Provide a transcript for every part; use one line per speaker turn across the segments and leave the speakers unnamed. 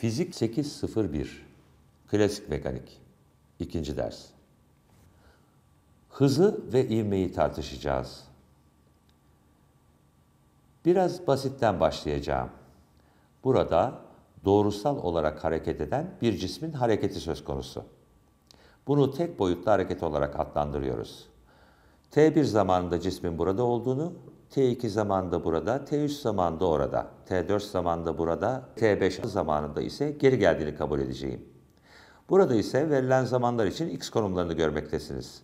Fizik 801 Klasik Mekanik 2. ders Hızı ve ivmeyi tartışacağız. Biraz basitten başlayacağım. Burada doğrusal olarak hareket eden bir cismin hareketi söz konusu. Bunu tek boyutlu hareket olarak adlandırıyoruz. T1 zamanında cismin burada olduğunu, T2 zamanda burada, T3 zamanda orada, T4 zamanda burada, T5 zamanında
ise geri geldiğini kabul edeceğim. Burada ise verilen zamanlar için x konumlarını görmektesiniz.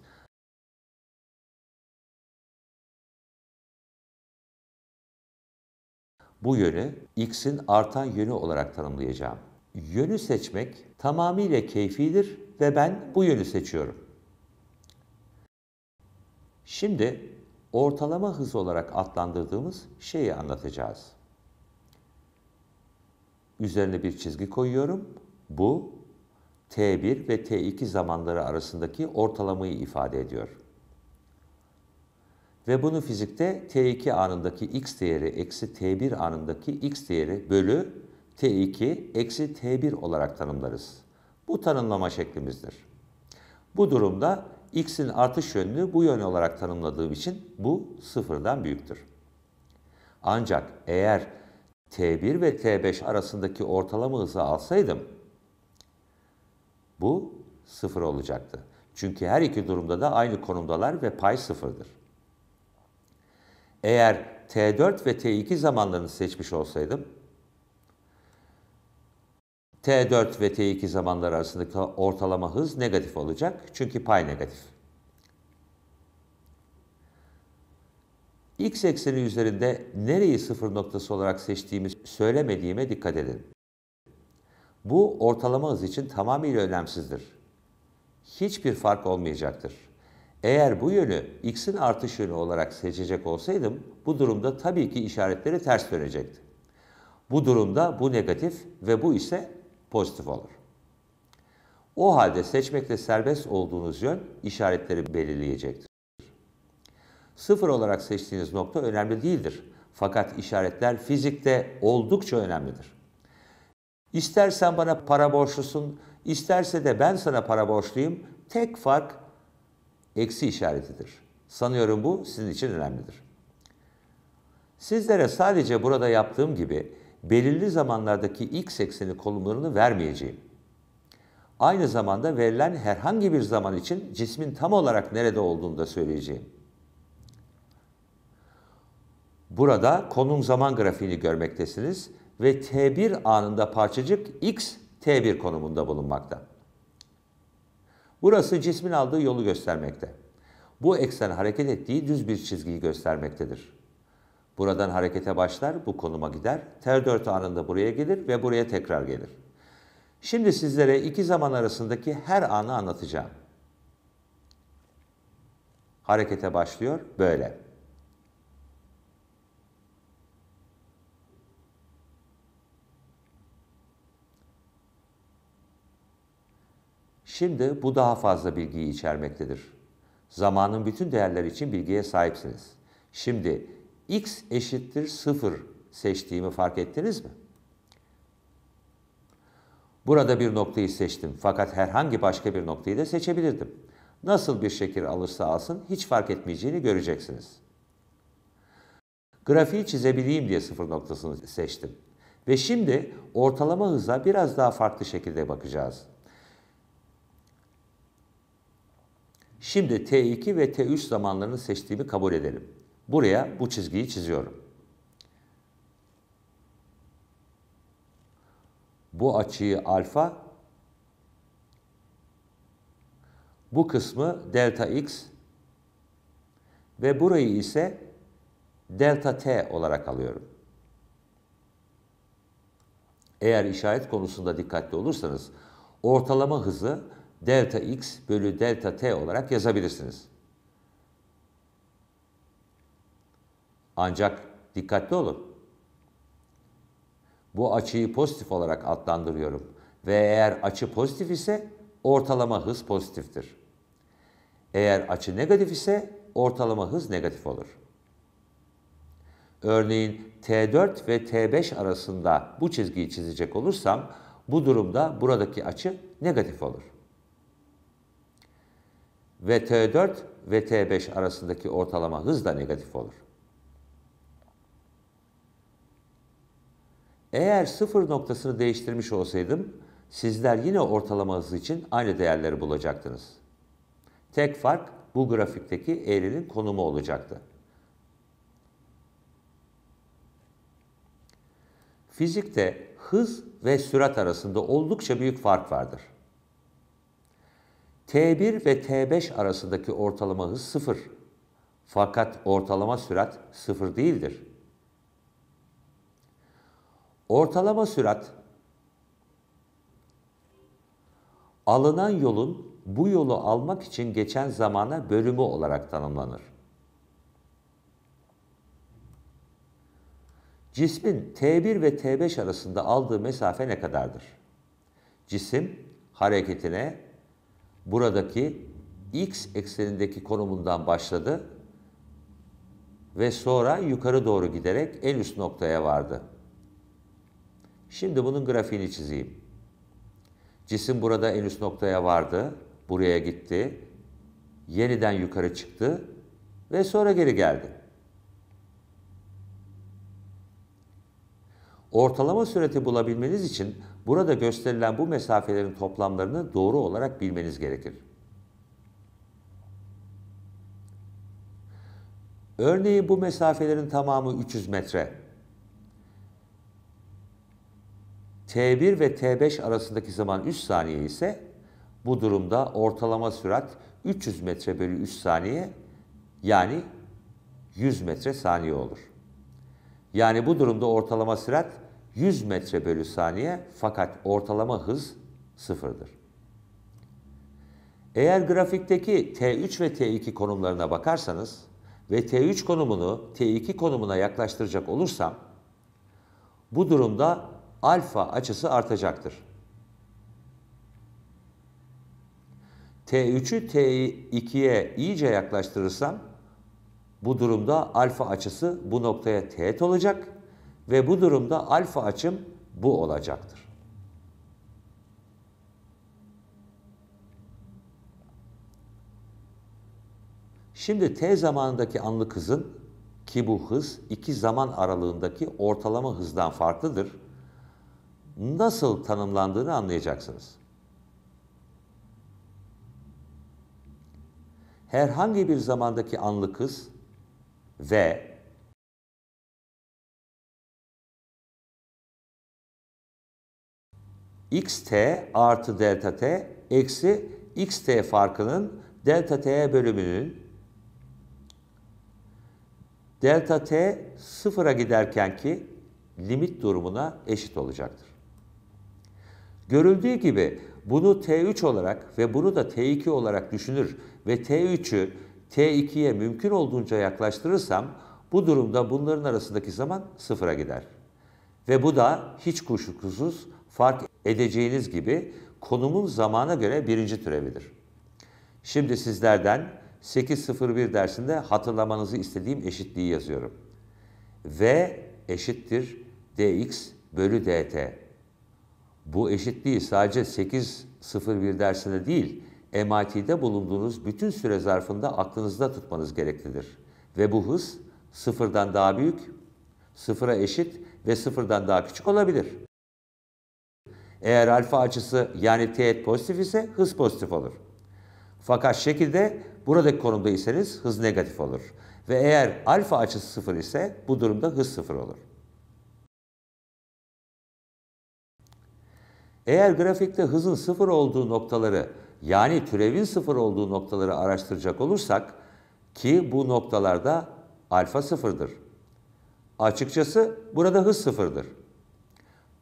Bu yönü x'in artan yönü olarak tanımlayacağım.
Yönü seçmek tamamıyla keyfidir ve ben bu yönü seçiyorum. Şimdi ortalama hız olarak adlandırdığımız şeyi anlatacağız. Üzerine bir çizgi koyuyorum. Bu T1 ve T2 zamanları arasındaki ortalamayı ifade ediyor. Ve bunu fizikte T2 anındaki x değeri eksi T1 anındaki x değeri bölü T2 eksi T1 olarak tanımlarız. Bu tanımlama şeklimizdir. Bu durumda x'in artış yönünü bu yön olarak tanımladığım için bu sıfırdan büyüktür. Ancak eğer T1 ve T5 arasındaki ortalama hızı alsaydım bu sıfır olacaktı. Çünkü her iki durumda da aynı konumdalar ve pay sıfırdır. Eğer T4 ve T2 zamanlarını seçmiş olsaydım T4 ve T2 zamanları arasındaki ortalama hız negatif olacak. Çünkü pay negatif. X ekseni üzerinde nereyi sıfır noktası olarak seçtiğimi söylemediğime dikkat edin. Bu ortalama hız için tamamıyla önemsizdir. Hiçbir fark olmayacaktır. Eğer bu yönü x'in artış yönü olarak seçecek olsaydım bu durumda tabii ki işaretleri ters dönecekti. Bu durumda bu negatif ve bu ise pozitif alır. O halde seçmekte serbest olduğunuz yön işaretleri belirleyecektir. Sıfır olarak seçtiğiniz nokta önemli değildir. Fakat işaretler fizikte oldukça önemlidir. İstersen bana para borçlusun, isterse de ben sana para borçluyum. Tek fark eksi işaretidir. Sanıyorum bu sizin için önemlidir. Sizlere sadece burada yaptığım gibi belirli zamanlardaki x ekseni konumlarını vermeyeceğim. Aynı zamanda verilen herhangi bir zaman için cismin tam olarak nerede olduğunu da söyleyeceğim. Burada konum zaman grafiğini görmektesiniz ve T1 anında parçacık X T1 konumunda bulunmakta. Burası cismin aldığı yolu göstermekte. Bu eksen hareket ettiği düz bir çizgiyi göstermektedir. Buradan harekete başlar, bu konuma gider. t 4 anında buraya gelir ve buraya tekrar gelir. Şimdi sizlere iki zaman arasındaki her anı anlatacağım. Harekete başlıyor böyle. Şimdi bu daha fazla bilgiyi içermektedir. Zamanın bütün değerleri için bilgiye sahipsiniz. Şimdi x eşittir 0 seçtiğimi fark ettiniz mi? Burada bir noktayı seçtim fakat herhangi başka bir noktayı da seçebilirdim. Nasıl bir şekil alırsa alsın hiç fark etmeyeceğini göreceksiniz. Grafiği çizebileyim diye sıfır noktasını seçtim. Ve şimdi ortalama hıza biraz daha farklı şekilde bakacağız. Şimdi T2 ve T3 zamanlarını seçtiğimi kabul edelim. Buraya bu çizgiyi çiziyorum. Bu açıyı alfa, bu kısmı delta x ve burayı ise delta t olarak alıyorum. Eğer işaret konusunda dikkatli olursanız ortalama hızı delta x bölü delta t olarak yazabilirsiniz. Ancak dikkatli olun. Bu açıyı pozitif olarak adlandırıyorum ve eğer açı pozitif ise ortalama hız pozitiftir. Eğer açı negatif ise ortalama hız negatif olur. Örneğin T4 ve T5 arasında bu çizgiyi çizecek olursam bu durumda buradaki açı negatif olur. Ve T4 ve T5 arasındaki ortalama hız da negatif olur. Eğer sıfır noktasını değiştirmiş olsaydım sizler yine ortalama için aynı değerleri bulacaktınız. Tek fark bu grafikteki eğrinin konumu olacaktı. Fizikte hız ve sürat arasında oldukça büyük fark vardır. T1 ve T5 arasındaki ortalama hız sıfır. Fakat ortalama sürat sıfır değildir. Ortalama sürat alınan yolun bu yolu almak için geçen zamana bölümü olarak tanımlanır. Cismin T1 ve T5 arasında aldığı mesafe ne kadardır? Cisim hareketine buradaki x eksenindeki konumundan başladı ve sonra yukarı doğru giderek en üst noktaya vardı. Şimdi bunun grafiğini çizeyim. Cisim burada en üst noktaya vardı. Buraya gitti. Yeniden yukarı çıktı. Ve sonra geri geldi. Ortalama süreti bulabilmeniz için burada gösterilen bu mesafelerin toplamlarını doğru olarak bilmeniz gerekir. Örneğin bu mesafelerin tamamı 300 metre. T1 ve T5 arasındaki zaman 3 saniye ise bu durumda ortalama sürat 300 metre bölü 3 saniye yani 100 metre saniye olur. Yani bu durumda ortalama sürat 100 metre bölü saniye fakat ortalama hız sıfırdır. Eğer grafikteki T3 ve T2 konumlarına bakarsanız ve T3 konumunu T2 konumuna yaklaştıracak olursam bu durumda alfa açısı artacaktır. T3'ü T2'ye iyice yaklaştırırsam bu durumda alfa açısı bu noktaya teğet olacak ve bu durumda alfa açım bu olacaktır. Şimdi t zamanındaki anlık hızın ki bu hız iki zaman aralığındaki ortalama hızdan farklıdır nasıl tanımlandığını anlayacaksınız.
Herhangi bir zamandaki anlık hız v xt artı delta t eksi xt farkının delta
t bölümünün delta t sıfıra giderken ki limit durumuna eşit olacaktır. Görüldüğü gibi bunu T3 olarak ve bunu da T2 olarak düşünür ve T3'ü T2'ye mümkün olduğunca yaklaştırırsam bu durumda bunların arasındaki zaman sıfıra gider. Ve bu da hiç kuşkusuz fark edeceğiniz gibi konumun zamana göre birinci türevidir. Şimdi sizlerden 8.01 dersinde hatırlamanızı istediğim eşitliği yazıyorum. V eşittir dx bölü dt bu eşitliği sadece 8.01 dersinde değil, MIT'de bulunduğunuz bütün süre zarfında aklınızda tutmanız gereklidir. Ve bu hız sıfırdan daha büyük, sıfıra eşit ve sıfırdan daha küçük olabilir. Eğer alfa açısı yani teğet pozitif ise hız pozitif olur. Fakat şekilde buradaki konumda iseniz hız negatif olur. Ve eğer alfa açısı sıfır ise bu durumda hız sıfır olur. Eğer grafikte hızın sıfır olduğu noktaları yani türevin sıfır olduğu noktaları araştıracak olursak ki bu noktalarda alfa sıfırdır. Açıkçası burada hız sıfırdır.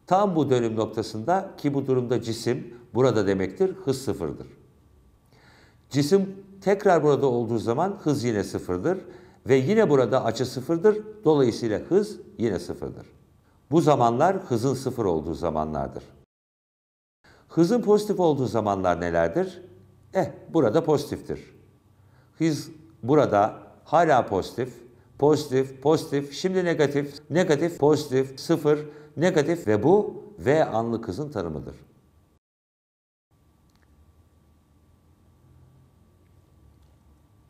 Tam bu dönüm noktasında ki bu durumda cisim burada demektir hız sıfırdır. Cisim tekrar burada olduğu zaman hız yine sıfırdır ve yine burada açı sıfırdır. Dolayısıyla hız yine sıfırdır. Bu zamanlar hızın sıfır olduğu zamanlardır. Hızın pozitif olduğu zamanlar nelerdir? Eh burada pozitiftir. Hız burada hala pozitif, pozitif, pozitif, şimdi negatif, negatif, pozitif, sıfır, negatif ve bu V anlık hızın tanımıdır.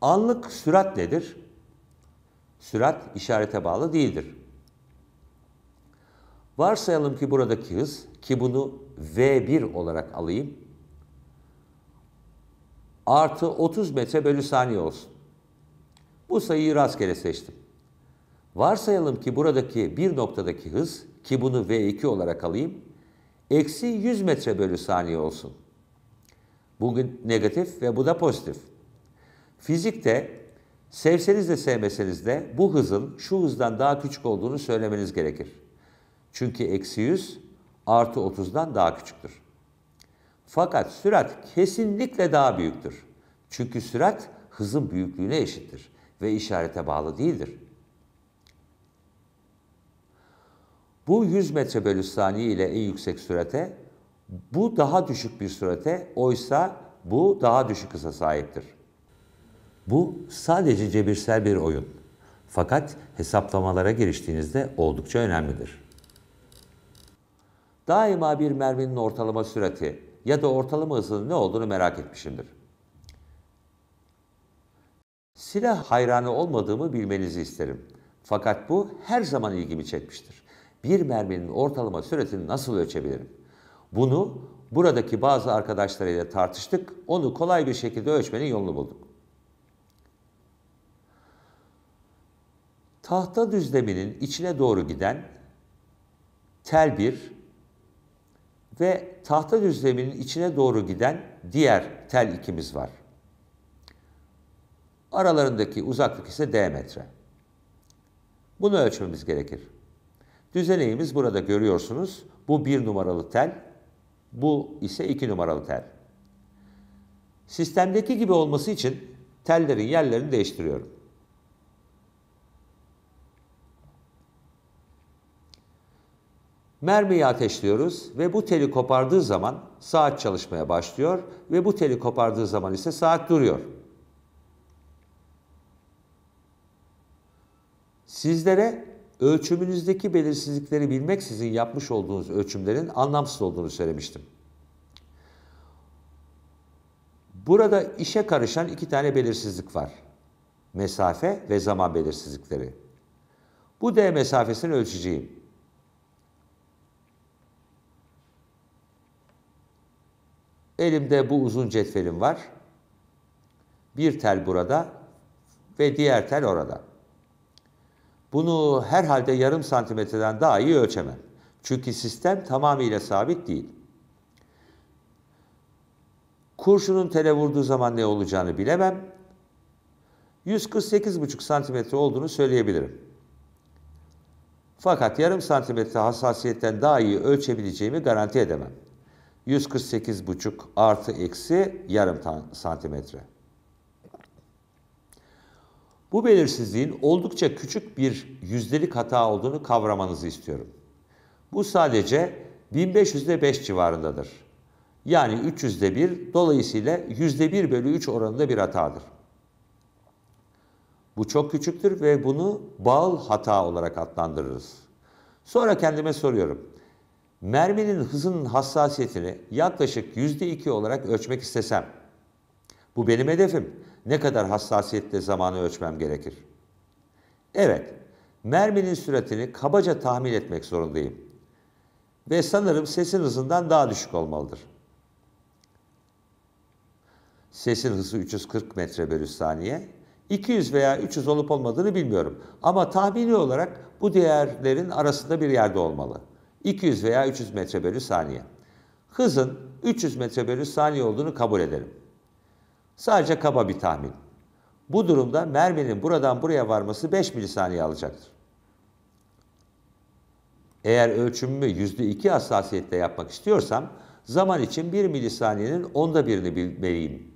Anlık sürat nedir? Sürat işarete bağlı değildir. Varsayalım ki buradaki hız ki bunu V1 olarak alayım. Artı 30 metre bölü saniye olsun. Bu sayıyı rastgele seçtim. Varsayalım ki buradaki bir noktadaki hız ki bunu V2 olarak alayım. Eksi 100 metre bölü saniye olsun. Bugün negatif ve bu da pozitif. Fizikte sevseniz de sevmeseniz de bu hızın şu hızdan daha küçük olduğunu söylemeniz gerekir. Çünkü eksi 100 artı 30'dan daha küçüktür. Fakat sürat kesinlikle daha büyüktür. Çünkü sürat hızın büyüklüğüne eşittir ve işarete bağlı değildir. Bu 100 metre bölü saniye ile en yüksek sürate, bu daha düşük bir sürate, oysa bu daha düşük hıza sahiptir. Bu sadece cebirsel bir oyun. Fakat hesaplamalara giriştiğinizde oldukça önemlidir. Daima bir merminin ortalama sürati ya da ortalama hızının ne olduğunu merak etmişimdir. Silah hayranı olmadığımı bilmenizi isterim. Fakat bu her zaman ilgimi çekmiştir. Bir merminin ortalama süratini nasıl ölçebilirim? Bunu buradaki bazı arkadaşlarıyla tartıştık. Onu kolay bir şekilde ölçmenin yolunu bulduk. Tahta düzleminin içine doğru giden tel bir ve tahta düzleminin içine doğru giden diğer tel ikimiz var. Aralarındaki uzaklık ise d metre. Bunu ölçmemiz gerekir. Düzeneğimiz burada görüyorsunuz. Bu bir numaralı tel, bu ise iki numaralı tel. Sistemdeki gibi olması için tellerin yerlerini değiştiriyorum. Mermiyi ateşliyoruz ve bu teli kopardığı zaman saat çalışmaya başlıyor ve bu teli kopardığı zaman ise saat duruyor. Sizlere ölçümünüzdeki belirsizlikleri bilmek sizin yapmış olduğunuz ölçümlerin anlamsız olduğunu söylemiştim. Burada işe karışan iki tane belirsizlik var. Mesafe ve zaman belirsizlikleri. Bu D mesafesini ölçeceğim. Elimde bu uzun cetvelim var. Bir tel burada ve diğer tel orada. Bunu herhalde yarım santimetreden daha iyi ölçemem. Çünkü sistem tamamıyla sabit değil. Kurşunun tele vurduğu zaman ne olacağını bilemem. 148,5 santimetre olduğunu söyleyebilirim. Fakat yarım santimetre hassasiyetten daha iyi ölçebileceğimi garanti edemem. 148,5 artı eksi yarım santimetre. Bu belirsizliğin oldukça küçük bir yüzdelik hata olduğunu kavramanızı istiyorum. Bu sadece 1500'de 5 civarındadır. Yani 300'de 1 dolayısıyla %1 bölü 3 oranında bir hatadır. Bu çok küçüktür ve bunu bağıl hata olarak adlandırırız. Sonra kendime soruyorum. Merminin hızının hassasiyetini yaklaşık %2 olarak ölçmek istesem, bu benim hedefim. Ne kadar hassasiyetle zamanı ölçmem gerekir? Evet, merminin süratini kabaca tahmin etmek zorundayım. Ve sanırım sesin hızından daha düşük olmalıdır. Sesin hızı 340 metre bölü saniye. 200 veya 300 olup olmadığını bilmiyorum. Ama tahmini olarak bu değerlerin arasında bir yerde olmalı.'' 200 veya 300 metre bölü saniye. Hızın 300 metre bölü saniye olduğunu kabul ederim. Sadece kaba bir tahmin. Bu durumda merminin buradan buraya varması 5 milisaniye alacaktır. Eğer ölçümümü %2 hassasiyetle yapmak istiyorsam zaman için 1 milisaniyenin onda birini bilmeliyim.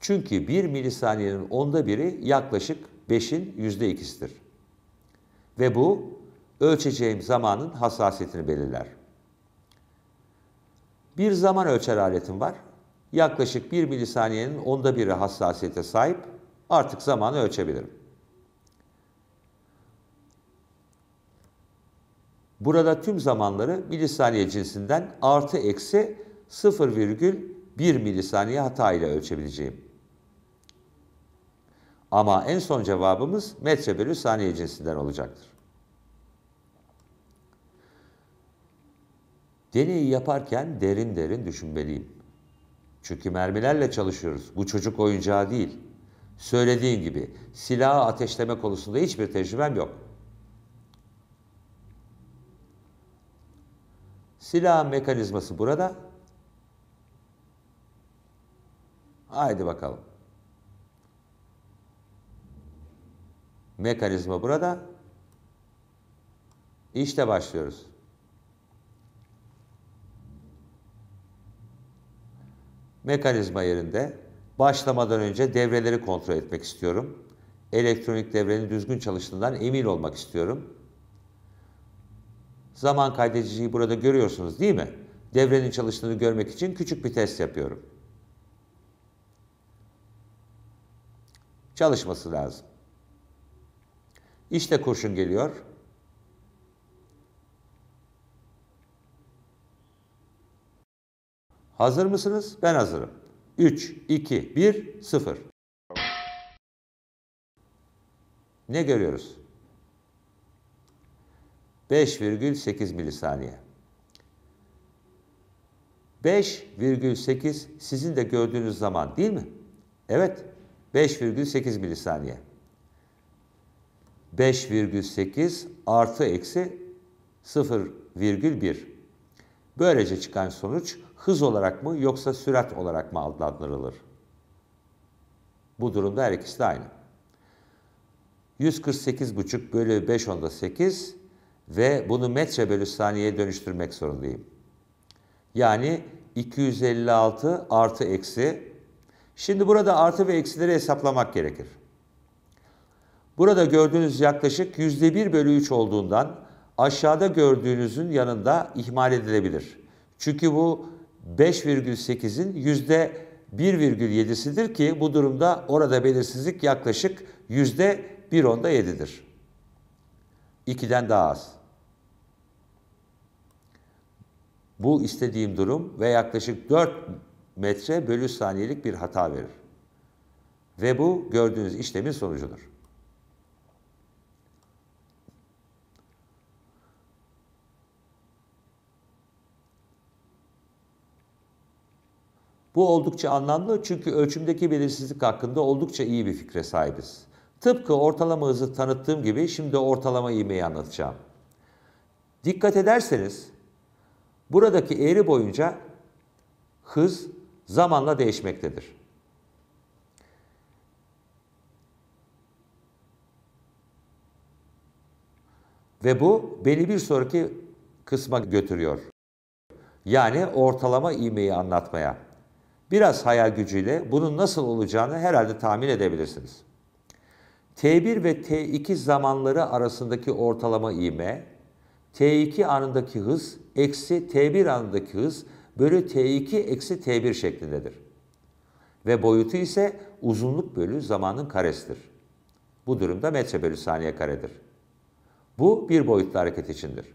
Çünkü 1 milisaniyenin onda biri yaklaşık 5'in %2'sidir. Ve bu ölçeceğim zamanın hassasiyetini belirler. Bir zaman ölçer aletim var. Yaklaşık 1 milisaniyenin onda biri hassasiyete sahip. Artık zamanı ölçebilirim. Burada tüm zamanları milisaniye cinsinden artı eksi 0,1 milisaniye hata ile ölçebileceğim. Ama en son cevabımız metre bölü saniye cinsinden olacaktır. Deneyi yaparken derin derin düşünmeliyim. Çünkü mermilerle çalışıyoruz. Bu çocuk oyuncağı değil. Söylediğin gibi silahı ateşleme konusunda hiçbir tecrübem yok. Silah mekanizması burada. Haydi bakalım. Mekanizma burada. İşte başlıyoruz. Mekanizma yerinde başlamadan önce devreleri kontrol etmek istiyorum. Elektronik devrenin düzgün çalıştığından emin olmak istiyorum. Zaman kaydediciyi burada görüyorsunuz değil mi? Devrenin çalıştığını görmek için küçük bir test yapıyorum. Çalışması lazım. İşte kurşun geliyor. Hazır mısınız? Ben hazırım. 3, 2, 1, 0. Ne görüyoruz? 5,8 milisaniye. 5,8 sizin de gördüğünüz zaman değil mi? Evet. 5,8 milisaniye. 5,8 artı eksi 0,1. Böylece çıkan sonuç hız olarak mı yoksa sürat olarak mı adlandırılır? Bu durumda her ikisi de aynı. 148,5 bölü 5 onda 8 ve bunu metre bölü saniyeye dönüştürmek zorundayım. Yani 256 artı eksi. Şimdi burada artı ve eksileri hesaplamak gerekir. Burada gördüğünüz yaklaşık %1 bölü 3 olduğundan aşağıda gördüğünüzün yanında ihmal edilebilir. Çünkü bu 5,8'in yüzde 1,7'sidir ki bu durumda orada belirsizlik yaklaşık yüzde 1 onda 7'dir. 2'den daha az. Bu istediğim durum ve yaklaşık 4 metre bölü saniyelik bir hata verir. Ve bu gördüğünüz işlemin sonucudur. Bu oldukça anlamlı çünkü ölçümdeki belirsizlik hakkında oldukça iyi bir fikre sahibiz. Tıpkı ortalama hızı tanıttığım gibi şimdi ortalama ivmeyi anlatacağım. Dikkat ederseniz buradaki eğri boyunca hız zamanla değişmektedir. Ve bu beni bir sonraki kısma götürüyor. Yani ortalama ivmeyi anlatmaya. Biraz hayal gücüyle bunun nasıl olacağını herhalde tahmin edebilirsiniz. T1 ve T2 zamanları arasındaki ortalama ivme, T2 anındaki hız eksi T1 anındaki hız bölü T2 eksi T1 şeklindedir. Ve boyutu ise uzunluk bölü zamanın karesidir. Bu durumda metre bölü saniye karedir. Bu bir boyutlu hareket içindir.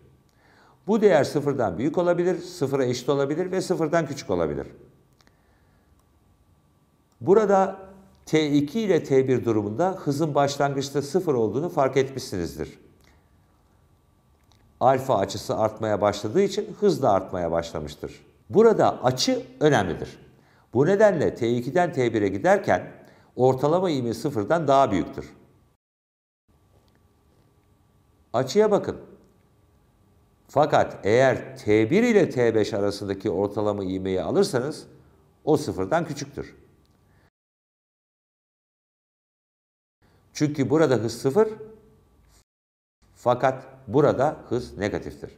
Bu değer sıfırdan büyük olabilir, sıfıra eşit olabilir ve sıfırdan küçük olabilir. Burada T2 ile T1 durumunda hızın başlangıçta sıfır olduğunu fark etmişsinizdir. Alfa açısı artmaya başladığı için hız da artmaya başlamıştır. Burada açı önemlidir. Bu nedenle T2'den T1'e giderken ortalama ivme sıfırdan daha büyüktür. Açıya bakın. Fakat eğer T1 ile T5 arasındaki ortalama ivmeyi alırsanız o sıfırdan küçüktür.
Çünkü burada hız sıfır fakat burada hız negatiftir.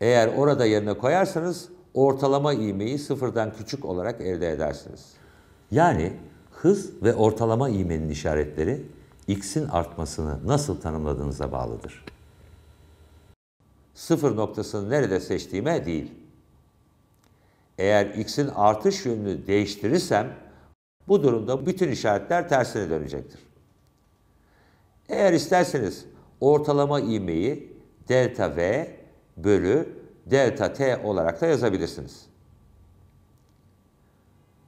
Eğer orada
yerine koyarsanız ortalama ivmeyi sıfırdan küçük olarak elde edersiniz. Yani hız ve ortalama ivmenin işaretleri x'in artmasını nasıl tanımladığınıza bağlıdır. Sıfır noktasını nerede seçtiğime değil. Eğer x'in artış yönünü değiştirirsem bu durumda bütün işaretler tersine dönecektir. Eğer isterseniz ortalama ivmeyi delta V bölü delta T olarak da yazabilirsiniz.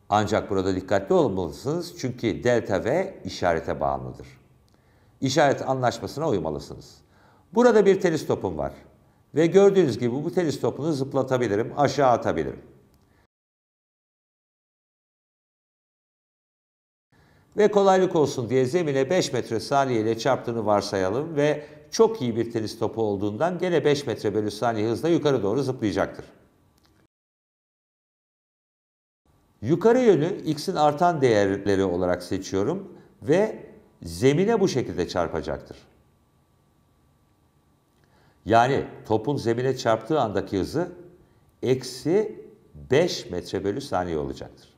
Ancak burada dikkatli olmalısınız çünkü delta V işarete bağımlıdır. İşaret anlaşmasına uymalısınız. Burada bir tenis topum var ve gördüğünüz gibi bu tenis topunu
zıplatabilirim, aşağı atabilirim. Ve kolaylık olsun diye zemine 5 metre saniye ile çarptığını varsayalım
ve çok iyi bir tenis topu olduğundan gene 5 metre bölü saniye hızla yukarı doğru zıplayacaktır. Yukarı yönü x'in artan değerleri olarak seçiyorum ve zemine bu şekilde çarpacaktır. Yani topun zemine çarptığı andaki hızı eksi 5 metre bölü saniye olacaktır.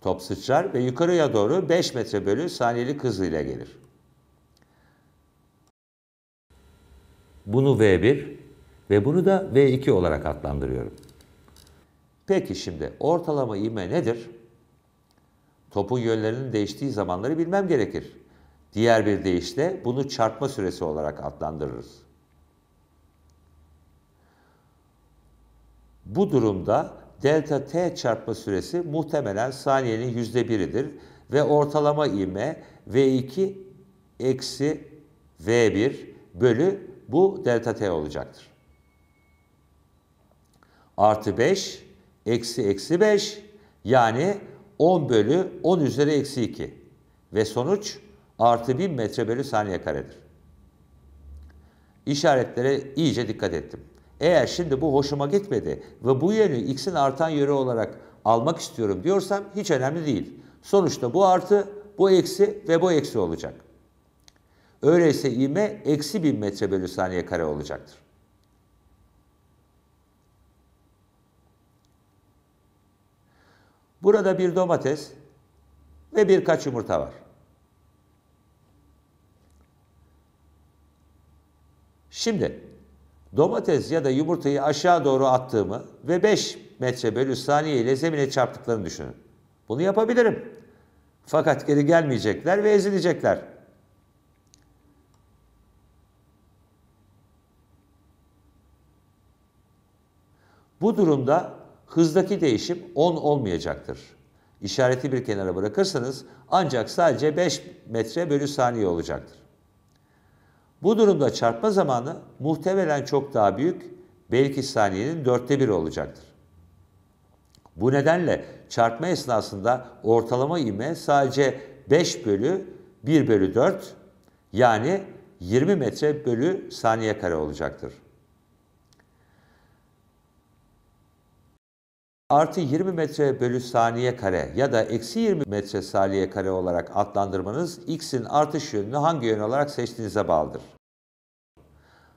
Top sıçrar ve yukarıya doğru 5 metre bölü saniyelik hızıyla gelir. Bunu V1 ve bunu da V2 olarak adlandırıyorum. Peki şimdi ortalama ivme nedir? Topun yönlerinin değiştiği zamanları bilmem gerekir. Diğer bir deyişle bunu çarpma süresi olarak adlandırırız. Bu durumda delta t çarpma süresi muhtemelen saniyenin yüzde biridir ve ortalama ivme v2 eksi v1 bölü bu delta t olacaktır. Artı 5 eksi eksi 5 yani 10 bölü 10 üzeri eksi 2 ve sonuç artı 1000 metre bölü saniye karedir. İşaretlere iyice dikkat ettim. Eğer şimdi bu hoşuma gitmedi ve bu yönü x'in artan yönü olarak almak istiyorum diyorsam hiç önemli değil. Sonuçta bu artı, bu eksi ve bu eksi olacak. Öyleyse ivme eksi 1000 metre bölü saniye kare olacaktır. Burada bir domates ve birkaç yumurta var. Şimdi domates ya da yumurtayı aşağı doğru attığımı ve 5 metre bölü saniye ile zemine çarptıklarını düşünün. Bunu yapabilirim. Fakat geri gelmeyecekler ve ezilecekler. Bu durumda hızdaki değişim 10 olmayacaktır. İşareti bir kenara bırakırsanız ancak sadece 5 metre bölü saniye olacaktır. Bu durumda çarpma zamanı muhtemelen çok daha büyük, belki saniyenin dörtte biri olacaktır. Bu nedenle çarpma esnasında ortalama ivme sadece 5 bölü 1 bölü 4 yani 20 metre bölü saniye kare olacaktır. artı 20 metre bölü saniye kare ya da eksi 20 metre saniye kare olarak adlandırmanız x'in artış yönünü hangi yön olarak seçtiğinize bağlıdır.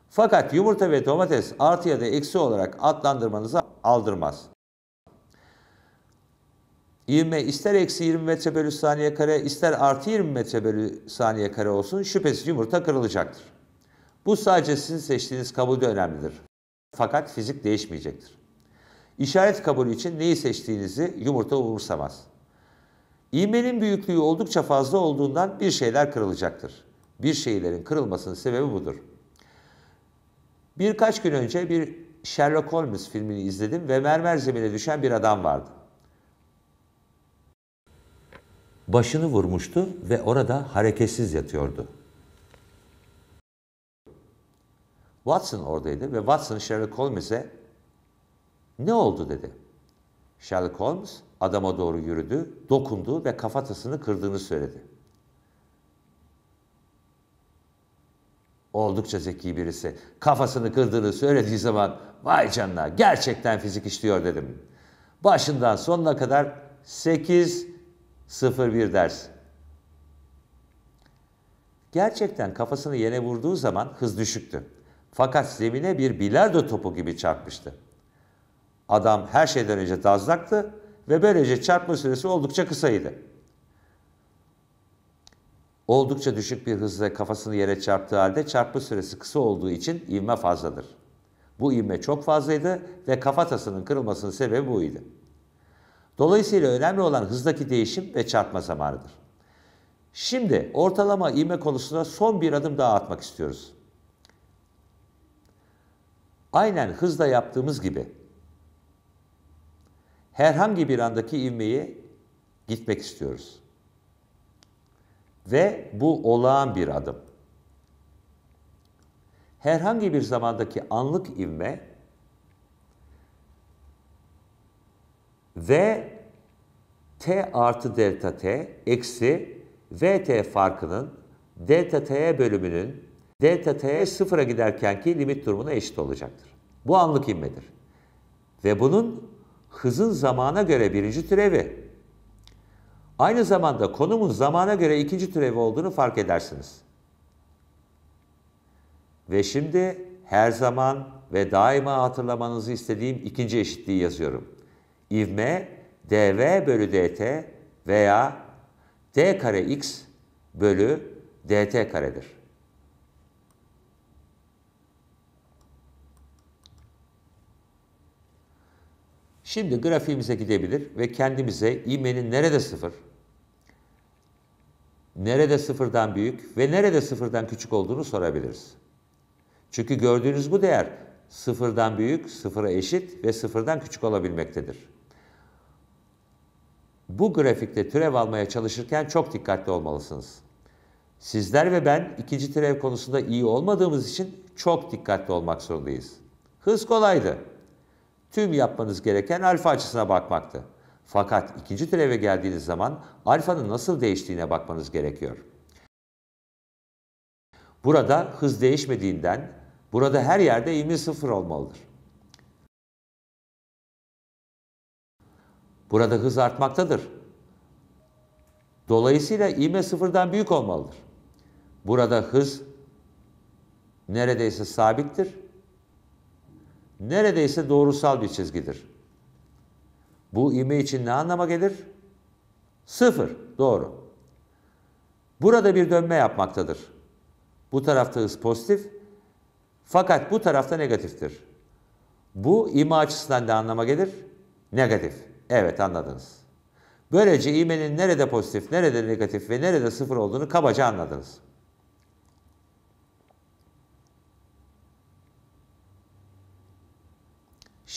Fakat yumurta ve domates artı ya da eksi olarak adlandırmanızı aldırmaz. İvme ister eksi 20 metre bölü saniye kare ister artı 20 metre bölü saniye kare olsun şüphesiz yumurta kırılacaktır. Bu sadece sizin seçtiğiniz kabulde önemlidir. Fakat fizik değişmeyecektir. İşaret kabulü için neyi seçtiğinizi yumurta umursamaz. İğmenin büyüklüğü oldukça fazla olduğundan bir şeyler kırılacaktır. Bir şeylerin kırılmasının sebebi budur. Birkaç gün önce bir Sherlock Holmes filmini izledim ve mermer zemine düşen bir adam vardı. Başını vurmuştu ve orada hareketsiz yatıyordu. Watson oradaydı ve Watson Sherlock Holmes'e ne oldu dedi. Sherlock Holmes adama doğru yürüdü, dokundu ve kafatasını kırdığını söyledi. Oldukça zeki birisi kafasını kırdığını söylediği zaman vay canına gerçekten fizik işliyor dedim. Başından sonuna kadar 8.01 ders. Gerçekten kafasını yene vurduğu zaman hız düşüktü. Fakat zemine bir bilardo topu gibi çarpmıştı. Adam her şeyden önce dazlaktı ve böylece çarpma süresi oldukça kısaydı. Oldukça düşük bir hızla kafasını yere çarptığı halde çarpma süresi kısa olduğu için ivme fazladır. Bu ivme çok fazlaydı ve kafatasının kırılmasının sebebi buydu. Dolayısıyla önemli olan hızdaki değişim ve çarpma zamanıdır. Şimdi ortalama ivme konusuna son bir adım daha atmak istiyoruz. Aynen hızla yaptığımız gibi herhangi bir andaki ivmeyi gitmek istiyoruz. Ve bu olağan bir adım. Herhangi bir zamandaki anlık ivme ve t artı delta t eksi vt farkının delta t'ye bölümünün delta t'ye sıfıra giderkenki limit durumuna eşit olacaktır. Bu anlık inmedir. Ve bunun hızın zamana göre birinci türevi, aynı zamanda konumun zamana göre ikinci türevi olduğunu fark edersiniz. Ve şimdi her zaman ve daima hatırlamanızı istediğim ikinci eşitliği yazıyorum. İvme dv bölü dt veya d kare x bölü dt karedir. Şimdi grafiğimize gidebilir ve kendimize ivmenin nerede sıfır, nerede sıfırdan büyük ve nerede sıfırdan küçük olduğunu sorabiliriz. Çünkü gördüğünüz bu değer sıfırdan büyük, sıfıra eşit ve sıfırdan küçük olabilmektedir. Bu grafikte türev almaya çalışırken çok dikkatli olmalısınız. Sizler ve ben ikinci türev konusunda iyi olmadığımız için çok dikkatli olmak zorundayız. Hız kolaydı. Tüm yapmanız gereken alfa açısına bakmaktı. Fakat ikinci türeve geldiğiniz zaman alfanın nasıl değiştiğine bakmanız gerekiyor. Burada hız değişmediğinden burada her yerde eğimin sıfır olmalıdır. Burada hız artmaktadır. Dolayısıyla ivme sıfırdan büyük olmalıdır. Burada hız neredeyse sabittir neredeyse doğrusal bir çizgidir. Bu ime için ne anlama gelir? Sıfır, doğru. Burada bir dönme yapmaktadır. Bu tarafta hız pozitif fakat bu tarafta negatiftir. Bu ima açısından da anlama gelir? Negatif. Evet anladınız. Böylece imenin nerede pozitif, nerede negatif ve nerede sıfır olduğunu kabaca anladınız.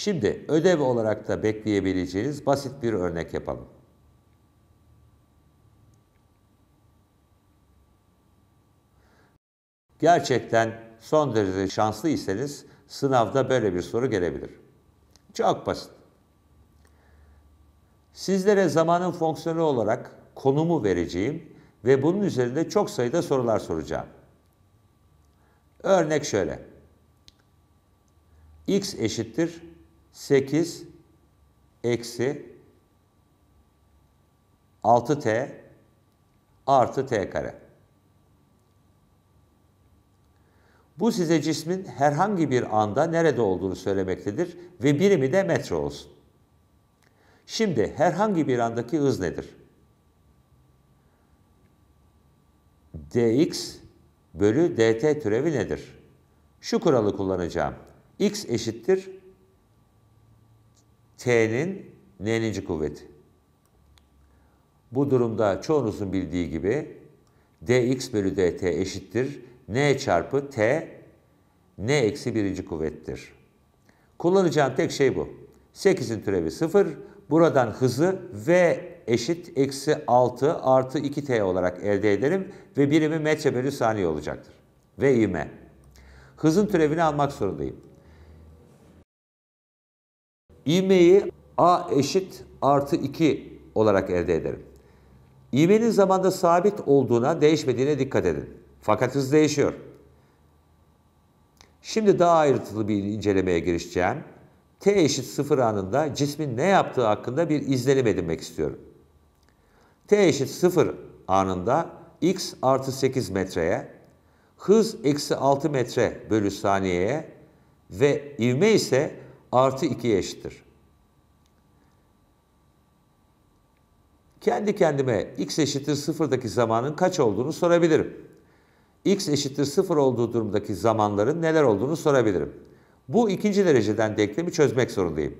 Şimdi ödev olarak da bekleyebileceğiniz basit bir örnek yapalım. Gerçekten son derece şanslıysanız sınavda böyle bir soru gelebilir. Çok basit. Sizlere zamanın fonksiyonu olarak konumu vereceğim ve bunun üzerinde çok sayıda sorular soracağım. Örnek şöyle. x eşittir 8 eksi 6t artı t kare. Bu size cismin herhangi bir anda nerede olduğunu söylemektedir ve birimi de metre olsun. Şimdi herhangi bir andaki hız nedir? dx bölü dt türevi nedir? Şu kuralı kullanacağım. x eşittir T'nin n'inci kuvveti. Bu durumda çoğunuzun bildiği gibi dx bölü dt eşittir n çarpı t n eksi birinci kuvvettir. Kullanacağım tek şey bu. 8'in türevi 0. Buradan hızı v eşit eksi 6 artı 2t olarak elde edelim ve birimi metre bölü saniye olacaktır. Ve ivme. Hızın türevini almak zorundayım. İvmeyi a eşit artı 2 olarak elde ederim. İvmenin zamanda sabit olduğuna, değişmediğine dikkat edin. Fakat hız değişiyor. Şimdi daha ayrıntılı bir incelemeye girişeceğim. T eşit 0 anında cismin ne yaptığı hakkında bir izlenim edinmek istiyorum. T eşit 0 anında x artı 8 metreye, hız eksi 6 metre bölü saniyeye ve ivme ise artı 2'ye eşittir. Kendi kendime x eşittir sıfırdaki zamanın kaç olduğunu sorabilirim. x eşittir sıfır olduğu durumdaki zamanların neler olduğunu sorabilirim. Bu ikinci dereceden denklemi çözmek zorundayım.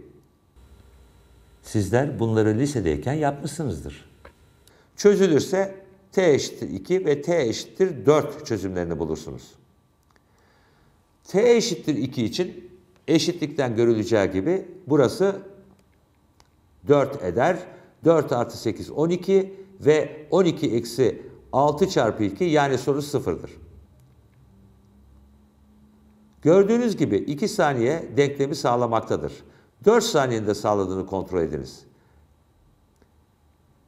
Sizler bunları lisedeyken yapmışsınızdır. Çözülürse t eşittir 2 ve t eşittir 4 çözümlerini bulursunuz. t eşittir 2 için Eşitlikten görüleceği gibi burası 4 eder. 4 artı 8 12 ve 12 eksi 6 çarpı 2 yani soru sıfırdır. Gördüğünüz gibi 2 saniye denklemi sağlamaktadır. 4 saniyede sağladığını kontrol ediniz.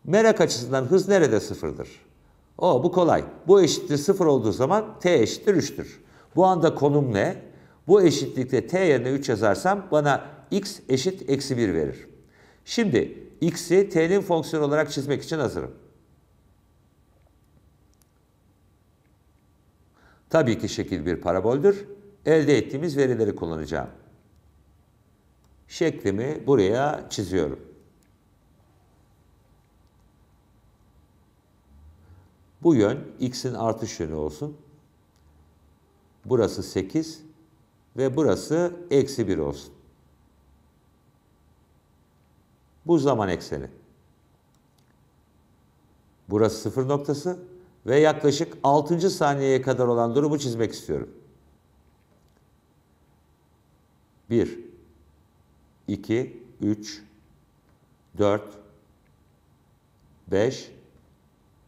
Merak açısından hız nerede sıfırdır? O bu kolay. Bu eşittir sıfır olduğu zaman t eşittir 3'tür. Bu anda konum ne? Bu eşitlikte t yerine 3 yazarsam bana x eşit eksi 1 verir. Şimdi x'i t'nin fonksiyonu olarak çizmek için hazırım. Tabii ki şekil bir paraboldür. Elde ettiğimiz verileri kullanacağım. Şeklimi buraya çiziyorum. Bu yön x'in artış yönü olsun. Burası 8, ve burası eksi 1 olsun. Bu zaman ekseni. Burası sıfır noktası ve yaklaşık 6. saniyeye kadar olan durumu çizmek istiyorum. 1, 2, 3, 4, 5,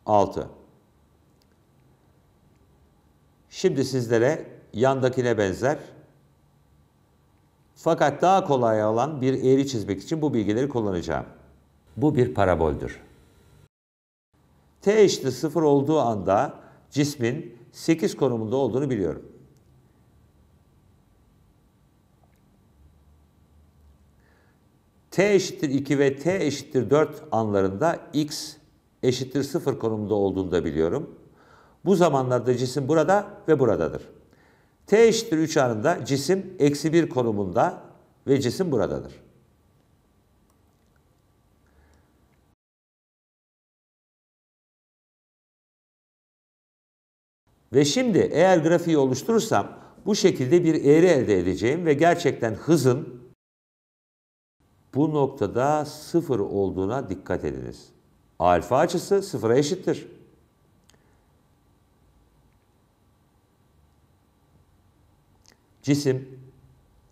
6. Şimdi sizlere yandakine benzer fakat daha kolay olan bir eğri çizmek için bu bilgileri kullanacağım. Bu bir paraboldür. T eşittir 0 olduğu anda cismin 8 konumunda olduğunu biliyorum. T eşittir 2 ve T eşittir 4 anlarında X eşittir 0 konumunda olduğunu da biliyorum. Bu zamanlarda cisim burada ve buradadır. T eşittir 3 anında cisim eksi 1 konumunda ve cisim buradadır.
Ve şimdi eğer grafiği oluşturursam bu şekilde bir eğri elde edeceğim ve gerçekten hızın
bu noktada sıfır olduğuna dikkat ediniz. Alfa açısı sıfıra eşittir. Cisim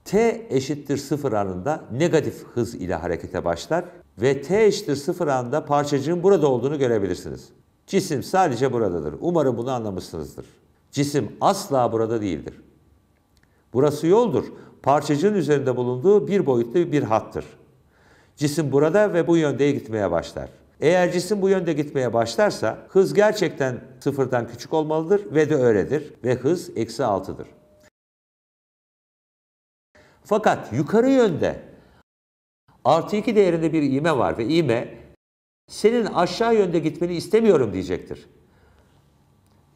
t eşittir sıfır anında negatif hız ile harekete başlar ve t eşittir sıfır anında parçacığın burada olduğunu görebilirsiniz. Cisim sadece buradadır. Umarım bunu anlamışsınızdır. Cisim asla burada değildir. Burası yoldur. Parçacığın üzerinde bulunduğu bir boyutlu bir hattır. Cisim burada ve bu yönde gitmeye başlar. Eğer cisim bu yönde gitmeye başlarsa hız gerçekten sıfırdan küçük olmalıdır ve de öyledir ve hız
eksi altıdır. Fakat yukarı yönde artı 2 değerinde bir ime var ve ime senin aşağı yönde
gitmeni istemiyorum diyecektir.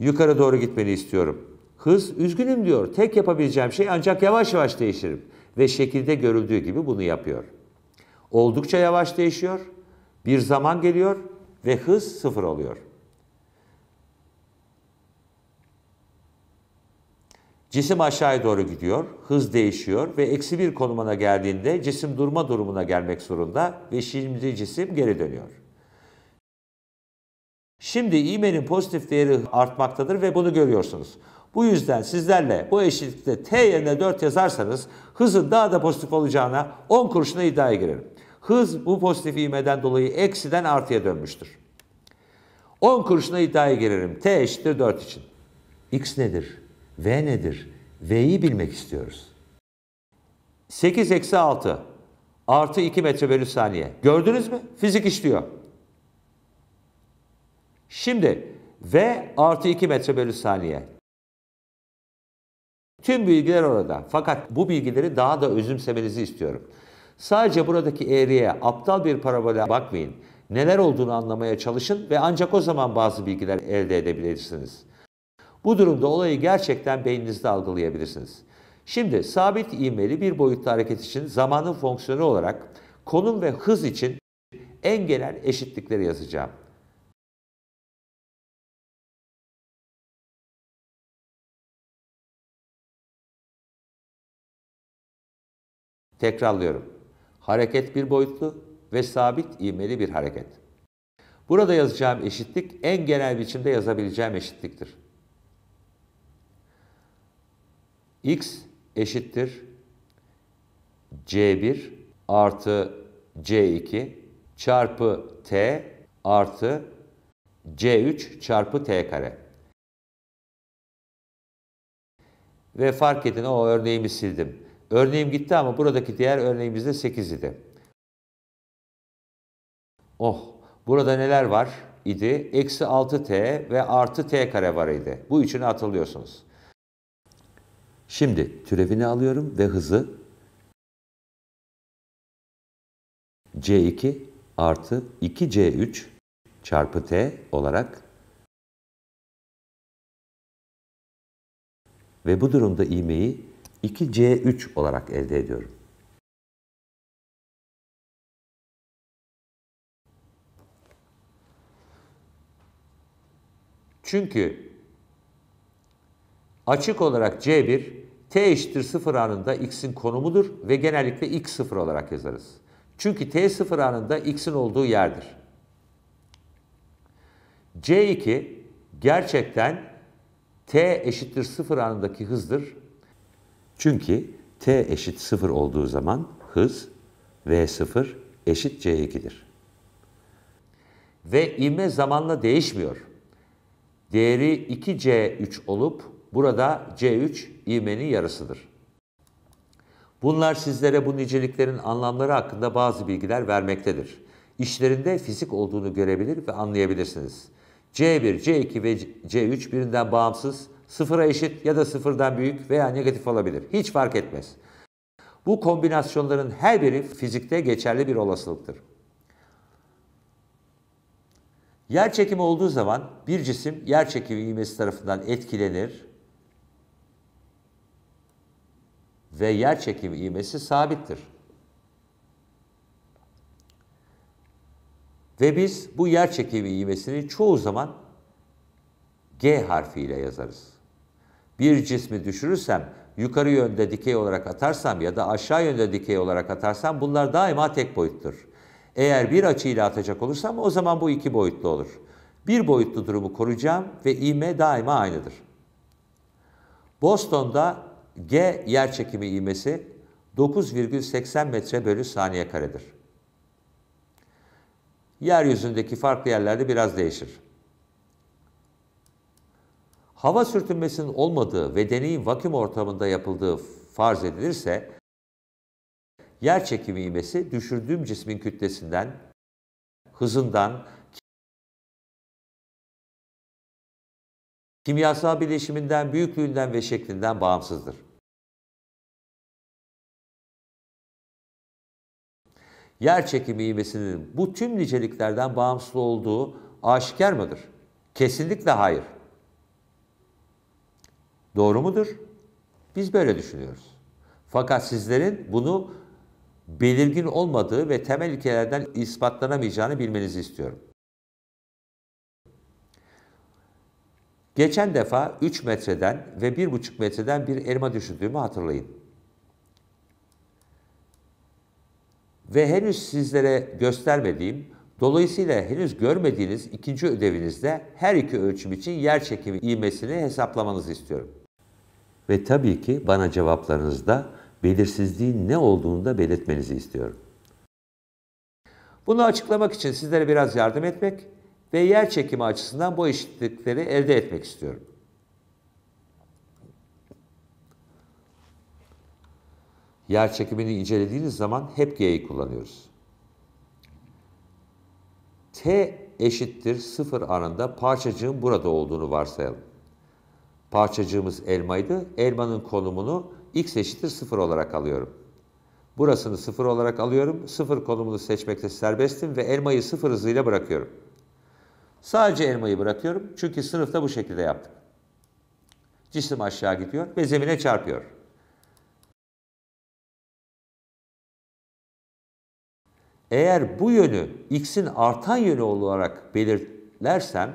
Yukarı doğru gitmeni istiyorum. Hız üzgünüm diyor. Tek yapabileceğim şey ancak yavaş yavaş değişirim. Ve şekilde görüldüğü gibi bunu yapıyor. Oldukça yavaş değişiyor. Bir zaman geliyor ve hız sıfır oluyor. Cisim aşağıya doğru gidiyor, hız değişiyor ve eksi bir konumuna geldiğinde cisim durma durumuna gelmek zorunda ve şimdi cisim geri dönüyor. Şimdi iğmenin pozitif değeri artmaktadır ve bunu görüyorsunuz. Bu yüzden sizlerle bu eşitlikte t yerine 4 yazarsanız hızın daha da pozitif olacağına 10 kuruşuna iddiaya girerim. Hız bu pozitif ivmeden dolayı eksiden artıya dönmüştür. 10 kuruşuna iddiaya girerim t eşittir 4 için. x nedir? V nedir? V'yi bilmek istiyoruz. 8 eksi 6 artı 2 metre bölü saniye. Gördünüz mü? Fizik işliyor. Şimdi V artı 2 metre bölü saniye. Tüm bilgiler orada. Fakat bu bilgileri daha da özümsemenizi istiyorum. Sadece buradaki eğriye aptal bir parabola bakmayın. Neler olduğunu anlamaya çalışın ve ancak o zaman bazı bilgiler elde edebilirsiniz. Bu durumda olayı gerçekten beyninizde algılayabilirsiniz. Şimdi sabit ivmeli bir boyutlu hareket için zamanın fonksiyonu
olarak konum ve hız için en genel eşitlikleri yazacağım. Tekrarlıyorum. Hareket bir boyutlu ve sabit ivmeli bir hareket. Burada yazacağım
eşitlik en genel biçimde yazabileceğim eşitliktir. x eşittir c1 artı c2 çarpı t artı c3 çarpı t kare. Ve fark edin o örneğimi sildim. Örneğim gitti ama buradaki diğer örneğimizde de 8 idi. Oh, burada neler var idi? Eksi 6t ve artı t kare var idi. Bu üçünü atılıyorsunuz. Şimdi türevini alıyorum ve hızı
C2 artı 2C3 çarpı T olarak ve bu durumda iğmeyi 2C3 olarak elde ediyorum. Çünkü Açık
olarak C1 t eşittir 0 anında x'in konumudur ve genellikle x 0 olarak yazarız. Çünkü t 0 anında x'in olduğu yerdir. C2 gerçekten t eşittir 0 anındaki hızdır. Çünkü t eşit 0 olduğu zaman hız v0 eşit c2'dir. Ve ivme zamanla değişmiyor. Değeri 2c3 olup Burada C3 ivmenin yarısıdır. Bunlar sizlere bu niceliklerin anlamları hakkında bazı bilgiler vermektedir. İşlerinde fizik olduğunu görebilir ve anlayabilirsiniz. C1, C2 ve C3 birinden bağımsız, sıfıra eşit ya da sıfırdan büyük veya negatif olabilir. Hiç fark etmez. Bu kombinasyonların her biri fizikte geçerli bir olasılıktır. Yer çekimi olduğu zaman bir cisim yer çekimi ivmesi tarafından etkilenir ve yer çekimi ivmesi sabittir. Ve biz bu yer çekimi ivmesini çoğu zaman G harfiyle yazarız. Bir cismi düşürürsem, yukarı yönde dikey olarak atarsam ya da aşağı yönde dikey olarak atarsam bunlar daima tek boyuttur. Eğer bir açıyla atacak olursam o zaman bu iki boyutlu olur. Bir boyutlu durumu koruyacağım ve ivme daima aynıdır. Boston'da G yer çekimi ivmesi 9,80 metre bölü saniye karedir. Yeryüzündeki farklı yerlerde biraz değişir. Hava sürtünmesinin olmadığı ve deneyin vakum ortamında yapıldığı farz edilirse, yer çekimi
ivmesi düşürdüğüm cismin kütlesinden, hızından, kimyasal bileşiminden, büyüklüğünden ve şeklinden bağımsızdır. yer çekimi ivmesinin bu tüm niceliklerden bağımsız olduğu
aşikar mıdır? Kesinlikle hayır. Doğru mudur? Biz böyle düşünüyoruz. Fakat sizlerin bunu belirgin olmadığı ve temel ilkelerden ispatlanamayacağını bilmenizi istiyorum. Geçen defa 3 metreden ve 1,5 metreden bir elma düşürdüğümü hatırlayın. ve henüz sizlere göstermediğim, dolayısıyla henüz görmediğiniz ikinci ödevinizde her iki ölçüm için yer çekimi ivmesini hesaplamanızı istiyorum. Ve tabii ki bana cevaplarınızda belirsizliğin ne olduğunu da belirtmenizi istiyorum. Bunu açıklamak için sizlere biraz yardım etmek ve yer çekimi açısından bu eşitlikleri elde etmek istiyorum. yer çekimini incelediğiniz zaman hep G'yi kullanıyoruz. T eşittir sıfır anında parçacığın burada olduğunu varsayalım. Parçacığımız elmaydı. Elmanın konumunu x eşittir sıfır olarak alıyorum. Burasını sıfır olarak alıyorum. Sıfır konumunu seçmekte serbestim ve elmayı sıfır hızıyla bırakıyorum. Sadece elmayı bırakıyorum çünkü sınıfta bu şekilde yaptık. Cisim aşağı gidiyor
ve zemine çarpıyor. Eğer bu yönü x'in artan yönü olarak belirlersem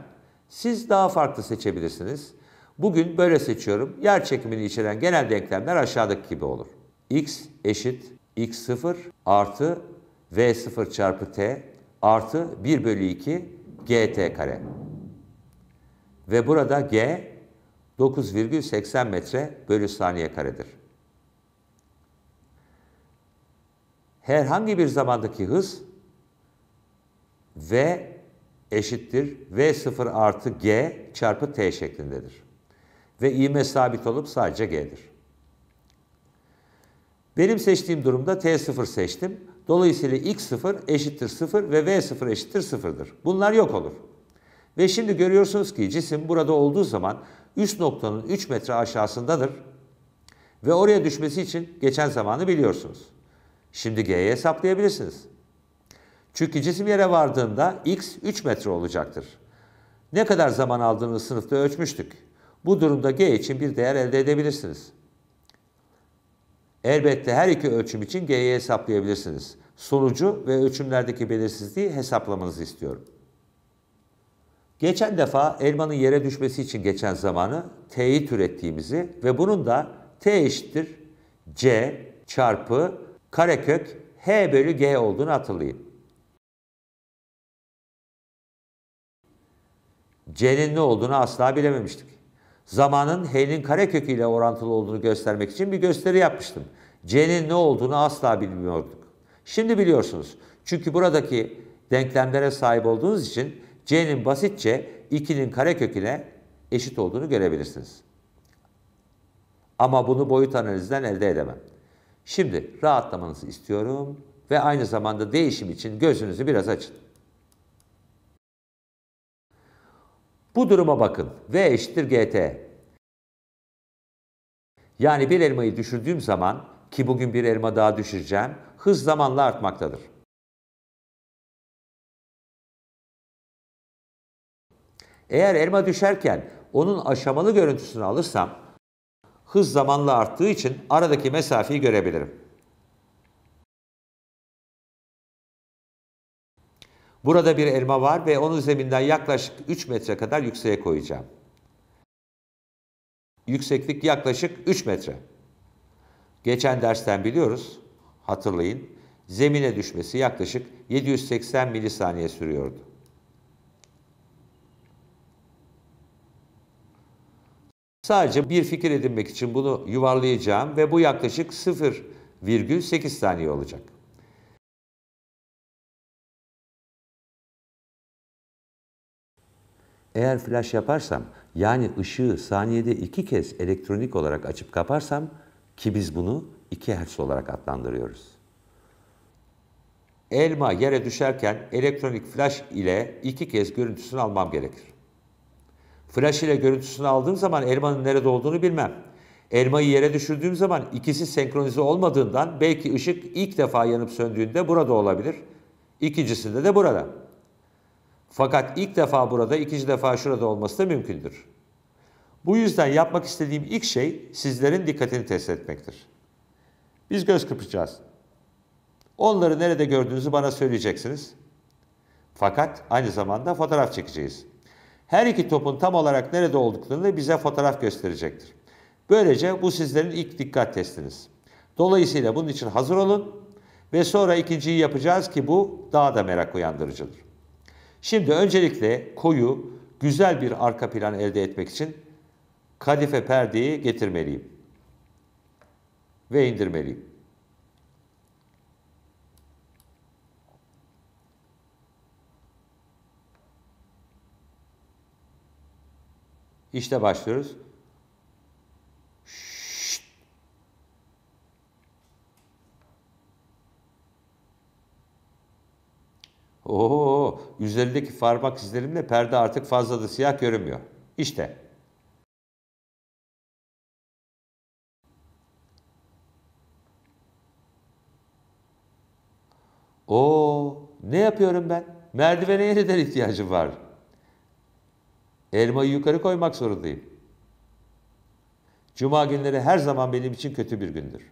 siz daha farklı seçebilirsiniz. Bugün böyle seçiyorum. Yer çekimini içeren genel denklemler aşağıdaki gibi olur. x eşit x0 artı v0 çarpı t artı 1 bölü 2 gt kare. Ve burada g 9,80 metre bölü saniye karedir. herhangi bir zamandaki hız V eşittir V0 artı G çarpı T şeklindedir. Ve ivme sabit olup sadece G'dir. Benim seçtiğim durumda T0 seçtim. Dolayısıyla X0 eşittir 0 ve V0 eşittir 0'dır. Bunlar yok olur. Ve şimdi görüyorsunuz ki cisim burada olduğu zaman üst noktanın 3 metre aşağısındadır. Ve oraya düşmesi için geçen zamanı biliyorsunuz. Şimdi G'ye hesaplayabilirsiniz. Çünkü cisim yere vardığında X 3 metre olacaktır. Ne kadar zaman aldığını sınıfta ölçmüştük. Bu durumda G için bir değer elde edebilirsiniz. Elbette her iki ölçüm için G'ye hesaplayabilirsiniz. Sonucu ve ölçümlerdeki belirsizliği hesaplamanızı istiyorum. Geçen defa elmanın yere düşmesi için geçen zamanı T'yi türettiğimizi ve bunun da T eşittir C çarpı karekök h bölü g olduğunu hatırlayın. c'nin ne olduğunu asla bilememiştik. Zamanın h'nin karekökü ile orantılı olduğunu göstermek için bir gösteri yapmıştım. c'nin ne olduğunu asla bilmiyorduk. Şimdi biliyorsunuz. Çünkü buradaki denklemlere sahip olduğunuz için c'nin basitçe 2'nin kareköküne eşit olduğunu görebilirsiniz. Ama bunu boyut analizden elde edemem. Şimdi rahatlamanızı istiyorum ve aynı zamanda değişim için gözünüzü biraz açın. Bu duruma bakın. V eşittir GT.
Yani bir elmayı düşürdüğüm zaman ki bugün bir elma daha düşüreceğim, hız zamanla artmaktadır. Eğer elma düşerken onun aşamalı görüntüsünü alırsam
hız zamanla arttığı için aradaki mesafeyi görebilirim.
Burada bir elma var ve onu zeminden yaklaşık 3 metre kadar yükseğe koyacağım. Yükseklik yaklaşık
3 metre. Geçen dersten biliyoruz, hatırlayın, zemine düşmesi yaklaşık 780 milisaniye sürüyordu. Sadece bir fikir edinmek için
bunu yuvarlayacağım ve bu yaklaşık 0,8 saniye olacak. Eğer flash yaparsam, yani ışığı saniyede iki kez elektronik olarak
açıp kaparsam ki biz bunu 2 Hz olarak adlandırıyoruz. Elma yere düşerken elektronik flash ile iki kez görüntüsünü almam gerekir. Flash ile görüntüsünü aldığım zaman elmanın nerede olduğunu bilmem. Elmayı yere düşürdüğüm zaman ikisi senkronize olmadığından belki ışık ilk defa yanıp söndüğünde burada olabilir. İkincisinde de burada. Fakat ilk defa burada, ikinci defa şurada olması da mümkündür. Bu yüzden yapmak istediğim ilk şey sizlerin dikkatini test etmektir. Biz göz kırpacağız. Onları nerede gördüğünüzü bana söyleyeceksiniz. Fakat aynı zamanda fotoğraf çekeceğiz. Her iki topun tam olarak nerede olduklarını bize fotoğraf gösterecektir. Böylece bu sizlerin ilk dikkat testiniz. Dolayısıyla bunun için hazır olun ve sonra ikinciyi yapacağız ki bu daha da merak uyandırıcıdır. Şimdi öncelikle koyu, güzel bir arka plan elde etmek için kadife perdeyi getirmeliyim ve indirmeliyim. İşte başlıyoruz. Şşt. Oo, üzerindeki parmak izlerimle perde artık
fazla da siyah görünmüyor. İşte.
O ne yapıyorum ben? Merdivene yeniden ihtiyacım var. Elmayı yukarı koymak zorundayım. Cuma günleri her zaman benim için kötü bir gündür.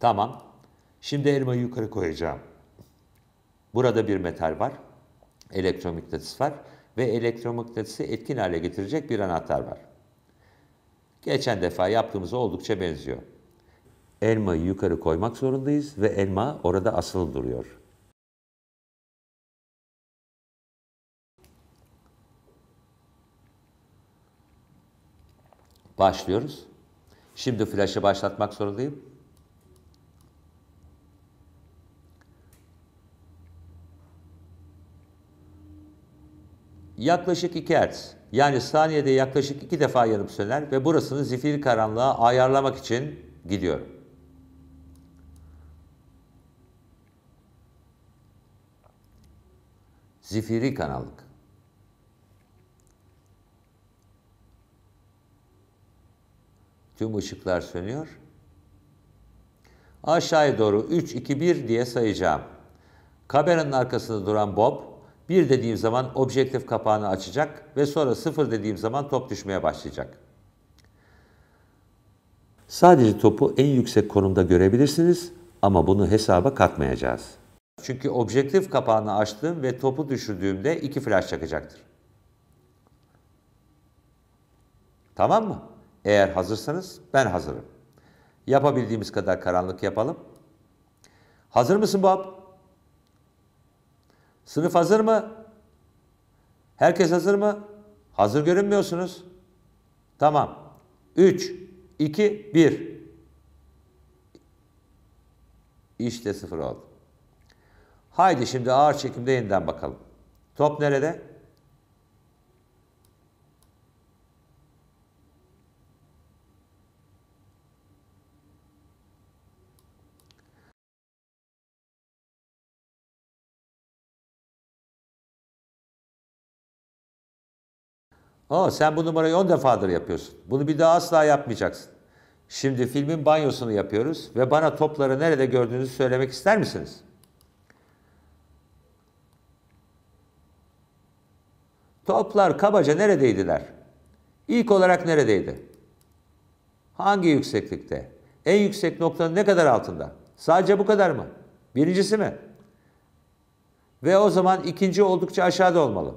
Tamam. Şimdi elmayı yukarı koyacağım. Burada bir metal var. elektromiktatis var. Ve elektromiktatisi etkin hale getirecek bir anahtar var. Geçen defa yaptığımıza oldukça benziyor.
Elmayı yukarı koymak zorundayız ve elma orada asılı duruyor. Başlıyoruz. Şimdi flaşı
başlatmak zorundayım. Yaklaşık 2 Hz. Yani saniyede yaklaşık 2 defa yanıp söner ve burasını zifiri karanlığa ayarlamak için gidiyorum. Zifiri karanlık. Tüm ışıklar sönüyor. Aşağıya doğru 3, 2, 1 diye sayacağım. Kameranın arkasında duran Bob, 1 dediğim zaman objektif kapağını açacak ve sonra 0 dediğim zaman top düşmeye başlayacak. Sadece topu en yüksek konumda görebilirsiniz ama bunu hesaba katmayacağız. Çünkü objektif kapağını açtığım ve topu düşürdüğümde iki flash çakacaktır. Tamam mı? Eğer hazırsanız ben hazırım. Yapabildiğimiz kadar karanlık yapalım. Hazır mısın Bob? Sınıf hazır mı? Herkes hazır mı? Hazır görünmüyorsunuz. Tamam. 3, 2, 1. İşte sıfır oldu. Haydi şimdi ağır çekimde yeniden bakalım. Top nerede?
Aa sen bu numarayı 10 defadır yapıyorsun. Bunu bir daha asla yapmayacaksın. Şimdi filmin
banyosunu yapıyoruz ve bana topları nerede gördüğünüzü söylemek ister misiniz? Toplar kabaca neredeydiler? İlk olarak neredeydi? Hangi yükseklikte? En yüksek noktanın ne kadar altında? Sadece bu kadar mı? Birincisi mi? Ve o zaman ikinci oldukça aşağıda olmalı.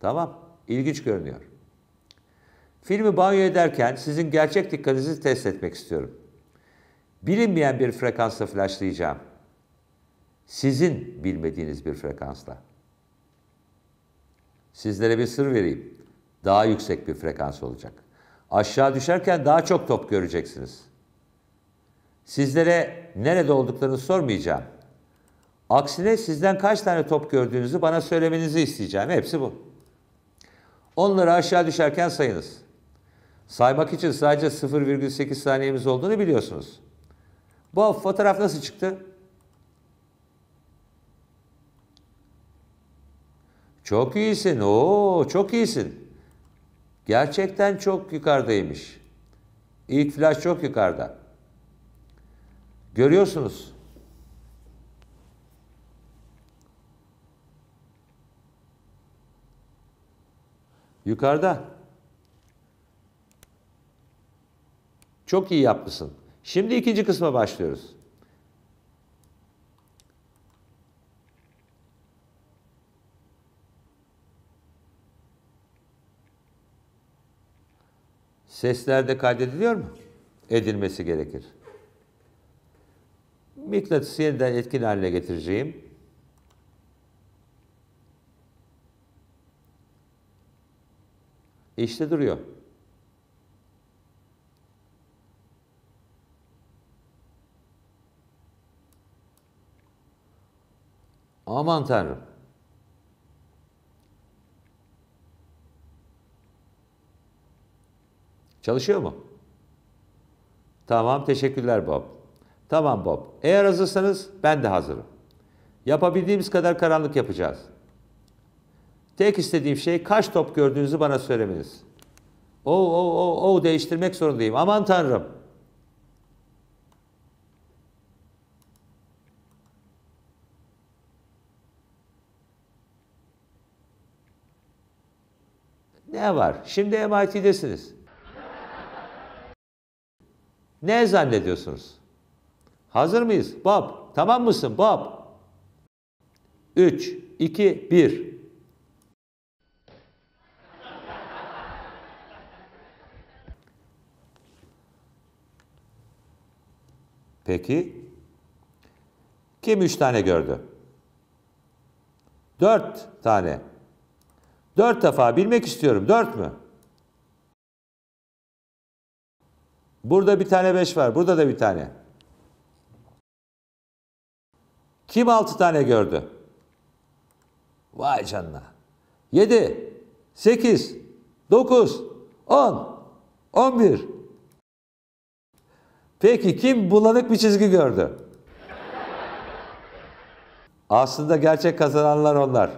Tamam. İlginç görünüyor. Filmi banyo ederken sizin gerçek dikkatinizi test etmek istiyorum. Bilinmeyen bir frekansla flashlayacağım. Sizin bilmediğiniz bir frekansla. Sizlere bir sır vereyim. Daha yüksek bir frekans olacak. Aşağı düşerken daha çok top göreceksiniz. Sizlere nerede olduklarını sormayacağım. Aksine sizden kaç tane top gördüğünüzü bana söylemenizi isteyeceğim. Hepsi bu. Onları aşağı düşerken sayınız. Saymak için sadece 0,8 saniyemiz olduğunu biliyorsunuz. Bu fotoğraf nasıl çıktı? Çok iyisin. Oo, çok iyisin. Gerçekten çok yukarıdaymış. İlk flash çok yukarıda. Görüyorsunuz. Yukarıda. Çok iyi yapmışsın. Şimdi ikinci kısma başlıyoruz. Seslerde kaydediliyor mu? Edilmesi gerekir. Mıknatısı yeniden etkin hale getireceğim. E işte duruyor. Aman Tanrım. Çalışıyor mu? Tamam, teşekkürler Bob. Tamam Bob. Eğer hazırsanız ben de hazırım. Yapabildiğimiz kadar karanlık yapacağız. Tek istediğim şey kaç top gördüğünüzü bana söylemeniz. O o o o değiştirmek zorundayım. Aman tanrım. Ne var? Şimdi MIT'desiniz. ne zannediyorsunuz? Hazır mıyız? Bob, tamam mısın Bob? 3, 2, 1. Peki kim üç tane gördü? Dört tane. Dört defa bilmek istiyorum.
Dört mü? Burada bir tane beş var. Burada da bir tane. Kim altı tane gördü?
Vay canına. Yedi, sekiz, dokuz, on, on bir, Peki kim bulanık bir çizgi gördü? Aslında gerçek kazananlar onlar.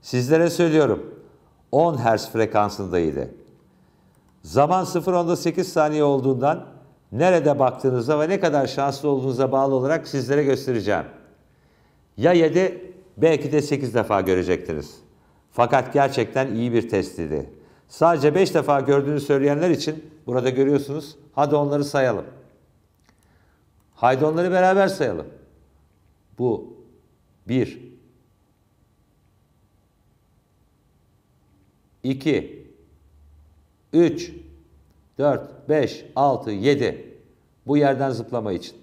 Sizlere söylüyorum. 10 Hz frekansındaydı. Zaman 0.8 saniye olduğundan nerede baktığınıza ve ne kadar şanslı olduğunuza bağlı olarak sizlere göstereceğim. Ya 7 belki de 8 defa görecektiniz. Fakat gerçekten iyi bir test idi. Sadece beş defa gördüğünü söyleyenler için burada görüyorsunuz. Hadi onları sayalım. Haydi onları beraber sayalım. Bu bir, iki, üç, dört, beş, altı, yedi. Bu yerden zıplama için.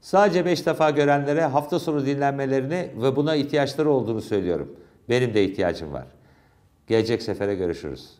Sadece beş defa görenlere hafta sonu dinlenmelerini ve buna ihtiyaçları olduğunu söylüyorum. Benim de ihtiyacım var. Gelecek sefere görüşürüz.